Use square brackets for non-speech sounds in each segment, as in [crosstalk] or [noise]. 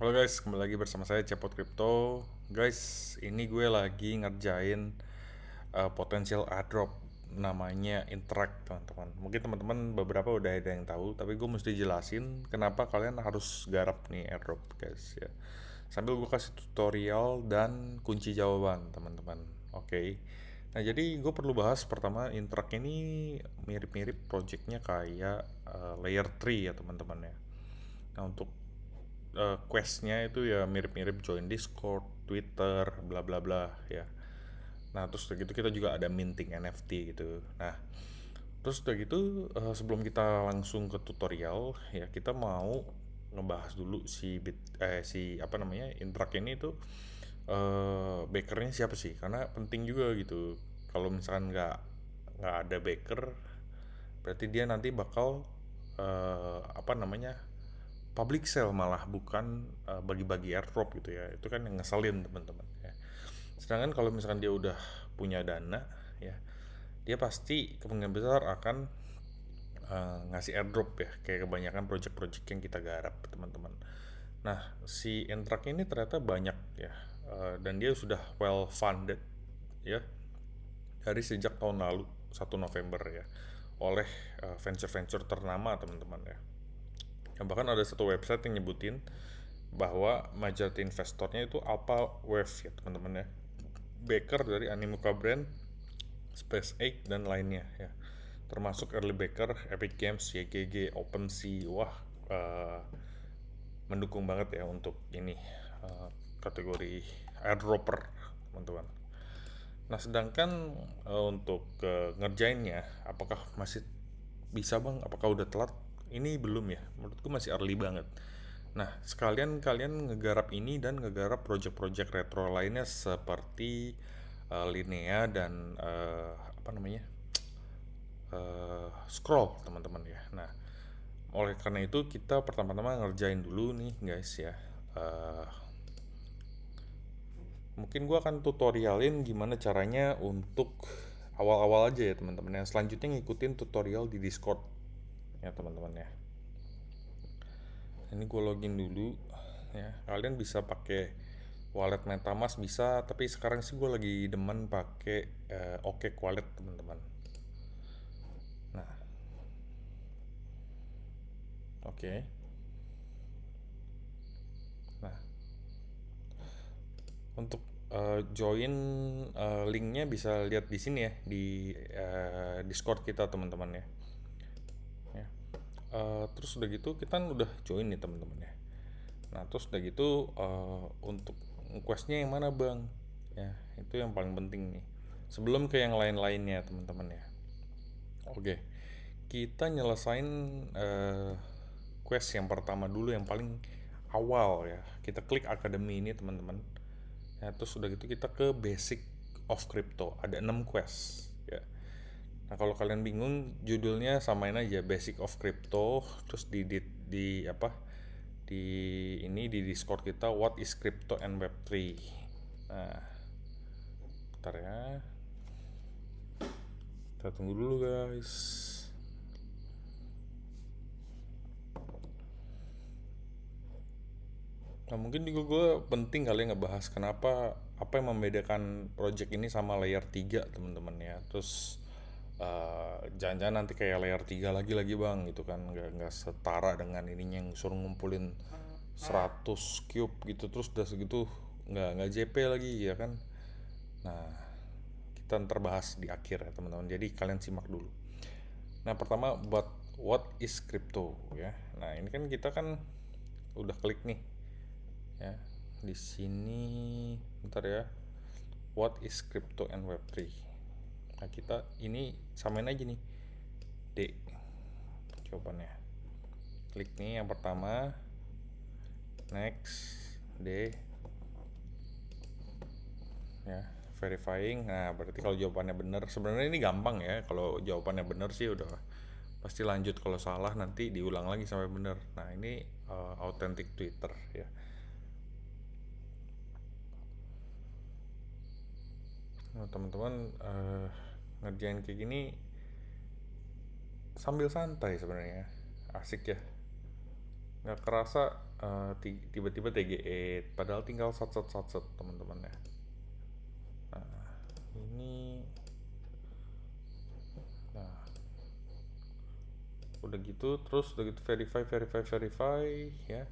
Halo guys, kembali lagi bersama saya Cepot Crypto. Guys, ini gue lagi ngerjain uh, eh, potensial airdrop namanya Interact, teman-teman. Mungkin teman-teman beberapa udah ada yang tahu, tapi gue mesti jelasin kenapa kalian harus garap nih airdrop, guys ya. Sambil gue kasih tutorial dan kunci jawaban, teman-teman. Oke. Okay. Nah, jadi gue perlu bahas pertama Interact ini mirip-mirip projectnya kayak uh, Layer 3 ya, teman-teman ya. Nah, untuk uh, questnya itu ya mirip-mirip join Discord, Twitter, bla bla bla ya. Nah terus begitu kita juga ada minting NFT gitu. Nah terus udah gitu uh, sebelum kita langsung ke tutorial ya kita mau ngebahas dulu si bit, eh, si apa namanya intrak ini itu uh, eh, bakernya siapa sih? Karena penting juga gitu. Kalau misalkan nggak nggak ada baker berarti dia nanti bakal uh, apa namanya public sale malah bukan uh, bagi-bagi airdrop gitu ya itu kan yang ngeselin teman-teman ya. sedangkan kalau misalkan dia udah punya dana ya dia pasti kemungkinan besar akan uh, ngasih airdrop ya kayak kebanyakan project-project yang kita garap teman-teman nah si entrak ini ternyata banyak ya uh, dan dia sudah well funded ya dari sejak tahun lalu 1 November ya oleh uh, venture-venture ternama teman-teman ya bahkan ada satu website yang nyebutin bahwa majority investornya itu Alpha Wave ya teman-teman ya Baker dari Animoca Brand Space SpaceX dan lainnya ya termasuk early Baker, Epic Games YGG OpenSea wah uh, mendukung banget ya untuk ini uh, kategori airdropper teman-teman nah sedangkan uh, untuk uh, ngerjainnya apakah masih bisa bang apakah udah telat ini belum ya menurutku masih early banget nah sekalian kalian ngegarap ini dan ngegarap project-project retro lainnya seperti uh, eh, Linea dan uh, apa namanya uh, scroll teman-teman ya nah oleh karena itu kita pertama-tama ngerjain dulu nih guys ya uh, mungkin gue akan tutorialin gimana caranya untuk awal-awal aja ya teman-teman yang selanjutnya ngikutin tutorial di Discord ya teman-teman ya ini gue login dulu ya kalian bisa pakai wallet metamask bisa tapi sekarang sih gue lagi demen pakai uh, oke okay wallet teman-teman nah oke okay. nah untuk uh, join uh, linknya bisa lihat di sini ya di uh, discord kita teman-teman ya uh, terus udah gitu kita kan udah join nih teman-teman ya nah terus udah gitu uh, untuk questnya yang mana bang ya itu yang paling penting nih sebelum ke yang lain-lainnya teman-teman ya oke kita nyelesain uh, quest yang pertama dulu yang paling awal ya kita klik akademi ini teman-teman ya terus udah gitu kita ke basic of crypto ada enam quest Nah kalau kalian bingung judulnya samain aja Basic of Crypto terus di di, di apa di ini di Discord kita What is Crypto and Web3. Nah, bentar ya. Kita tunggu dulu guys. Nah mungkin di google penting kali ya ngebahas kenapa apa yang membedakan project ini sama layer 3 teman-teman ya. Terus Eh, jangan-jangan nanti kayak layer 3 lagi lagi bang gitu kan nggak nggak setara dengan ininya yang suruh ngumpulin 100 cube gitu terus udah segitu nggak nggak JP lagi ya kan nah kita ntar bahas di akhir ya teman-teman jadi kalian simak dulu nah pertama buat what is crypto ya nah ini kan kita kan udah klik nih ya di sini bentar ya what is crypto and web3 nah kita ini samain aja nih D jawabannya klik nih yang pertama next D ya verifying nah berarti kalau jawabannya bener sebenarnya ini gampang ya kalau jawabannya bener sih udah pasti lanjut kalau salah nanti diulang lagi sampai bener nah ini uh, authentic Twitter ya nah, teman-teman nah, uh, ngerjain kayak gini sambil santai sebenarnya asik ya nggak kerasa uh, tiba-tiba TGE, 8 padahal tinggal sat sat sat sat teman-teman ya nah ini nah udah gitu terus udah gitu verify verify verify ya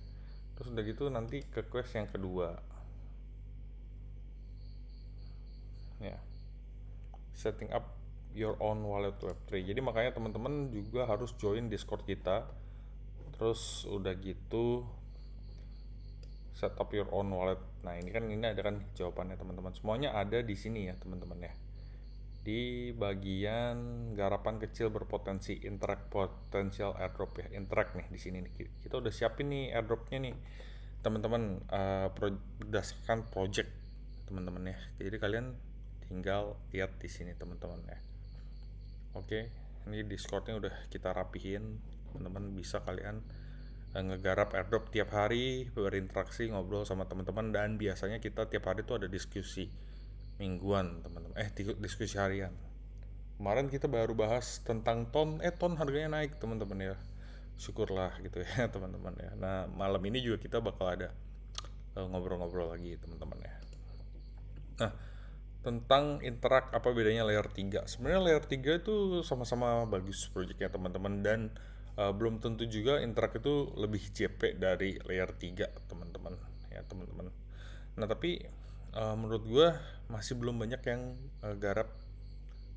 terus udah gitu nanti ke quest yang kedua ya setting up your own wallet web3 jadi makanya teman-teman juga harus join discord kita terus udah gitu set up your own wallet nah ini kan ini ada kan jawabannya teman-teman semuanya ada di sini ya teman-teman ya di bagian garapan kecil berpotensi interact potensial airdrop ya interact nih di sini nih kita udah siapin nih airdropnya nih teman-teman uh, pro berdasarkan project teman-teman ya jadi kalian tinggal lihat di sini teman-teman ya Oke, ini Discordnya udah kita rapihin. Teman-teman bisa kalian eh, ngegarap airdrop tiap hari, berinteraksi, ngobrol sama teman-teman dan biasanya kita tiap hari tuh ada diskusi mingguan, teman-teman. Eh, diskusi harian. Kemarin kita baru bahas tentang ton, eh ton harganya naik, teman-teman ya. Syukurlah gitu ya, [laughs] teman-teman ya. Nah, malam ini juga kita bakal ada eh, ngobrol-ngobrol lagi, teman-teman ya. Nah, tentang interak apa bedanya layer 3. Sebenarnya layer 3 itu sama-sama bagus projectnya teman-teman dan uh, belum tentu juga interak itu lebih JP dari layer 3 teman-teman ya teman-teman. Nah tapi uh, menurut gue masih belum banyak yang uh, garap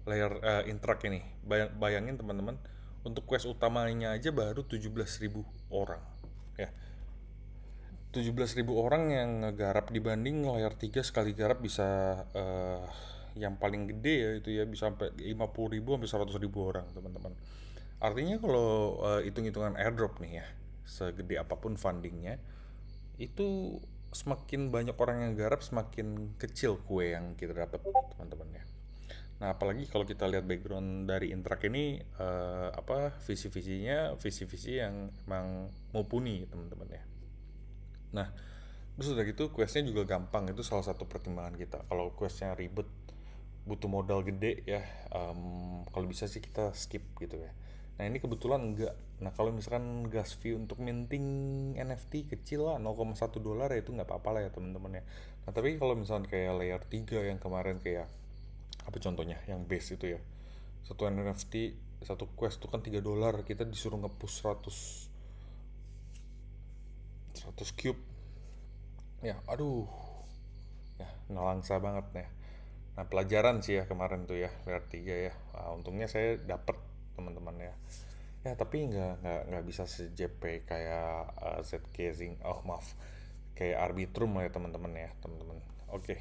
layer uh, interak ini. Bay bayangin teman-teman untuk quest utamanya aja baru 17.000 orang ya ribu orang yang ngegarap dibanding layar 3 sekali garap bisa uh, yang paling gede ya itu ya bisa sampai 50.000 sampai ribu orang teman-teman. Artinya kalau uh, hitung-hitungan airdrop nih ya, segede apapun fundingnya itu semakin banyak orang yang garap semakin kecil kue yang kita dapat teman-teman ya. Nah, apalagi kalau kita lihat background dari Intrak ini uh, apa visi-visinya, visi-visi yang emang mumpuni teman-teman ya. Nah, terus udah gitu questnya juga gampang itu salah satu pertimbangan kita. Kalau questnya ribet, butuh modal gede ya. Um, kalau bisa sih kita skip gitu ya. Nah ini kebetulan enggak. Nah kalau misalkan gas fee untuk minting NFT kecil lah 0,1 dolar ya itu nggak apa-apa lah ya teman-teman ya. Nah tapi kalau misalkan kayak layer 3 yang kemarin kayak apa contohnya yang base itu ya. Satu NFT, satu quest itu kan 3 dolar, kita disuruh ngepush 100 100 cube ya aduh ya nelangsa banget ya nah pelajaran sih ya kemarin tuh ya lihat tiga ya nah, untungnya saya dapet teman-teman ya ya tapi nggak nggak nggak bisa sejp kayak uh, eh, casing oh maaf kayak arbitrum ya teman-teman ya teman-teman oke okay.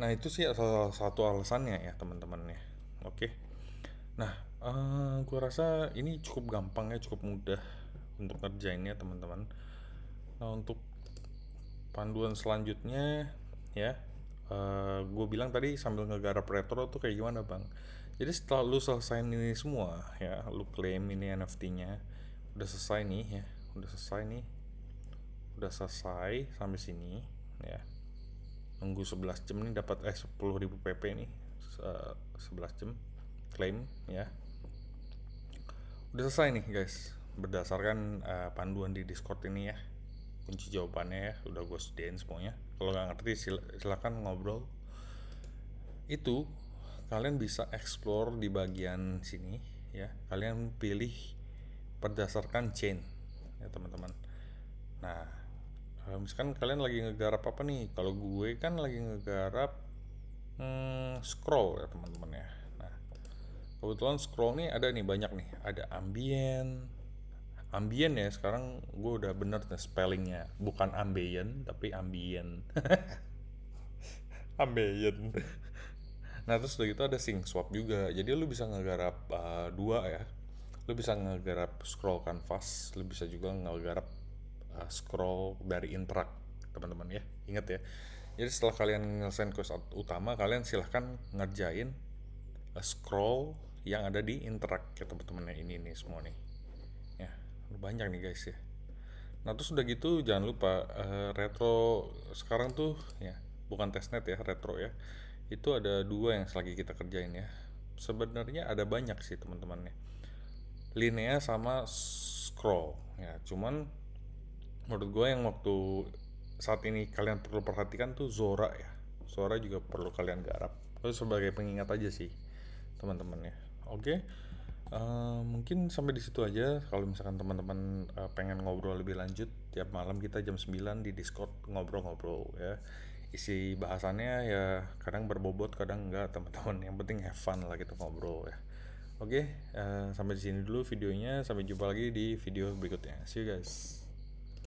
nah itu sih salah satu alasannya ya teman-teman ya oke okay. nah uh, gua rasa ini cukup gampang ya cukup mudah untuk ngerjainnya teman-teman Nah untuk panduan selanjutnya ya uh, eh, gue bilang tadi sambil ngegarap retro tuh kayak gimana bang jadi setelah lu selesai ini semua ya lu klaim ini NFT-nya udah selesai nih ya udah selesai nih udah selesai sampai sini ya nunggu 11 jam nih dapat eh ribu PP nih uh, eh, 11 jam klaim ya udah selesai nih guys berdasarkan uh, panduan di Discord ini ya kunci jawabannya ya udah gue sediain semuanya kalau nggak ngerti sil silakan ngobrol itu kalian bisa explore di bagian sini ya kalian pilih berdasarkan chain ya teman-teman nah misalkan kalian lagi ngegarap apa nih kalau gue kan lagi ngegarap hmm, scroll ya teman-teman ya nah kebetulan scroll nih ada nih banyak nih ada ambient ambien ya sekarang gue udah bener nih spellingnya bukan ambien tapi ambien [laughs] ambien nah terus udah gitu ada sync swap juga jadi lu bisa ngegarap uh, dua ya lu bisa ngegarap scroll canvas lu bisa juga ngegarap uh, scroll dari interact teman-teman ya ingat ya jadi setelah kalian ngelesain quest utama kalian silahkan ngerjain uh, scroll yang ada di interact ya teman ya ini nih semua nih banyak nih guys ya nah terus udah gitu jangan lupa uh, retro sekarang tuh ya bukan testnet ya retro ya itu ada dua yang selagi kita kerjain ya sebenarnya ada banyak sih teman-temannya Linear sama scroll ya cuman menurut gue yang waktu saat ini kalian perlu perhatikan tuh Zora ya Zora juga perlu kalian garap itu sebagai pengingat aja sih teman-teman ya oke okay? Eh, mungkin sampai di situ aja. Kalau misalkan teman-teman uh, pengen ngobrol lebih lanjut, tiap malam kita jam 9 di Discord ngobrol-ngobrol ya. Isi bahasannya ya kadang berbobot, kadang enggak teman-teman. Yang penting have fun lah kita gitu, ngobrol ya. Oke, okay, uh, eh, sampai di sini dulu videonya. Sampai jumpa lagi di video berikutnya. See you guys.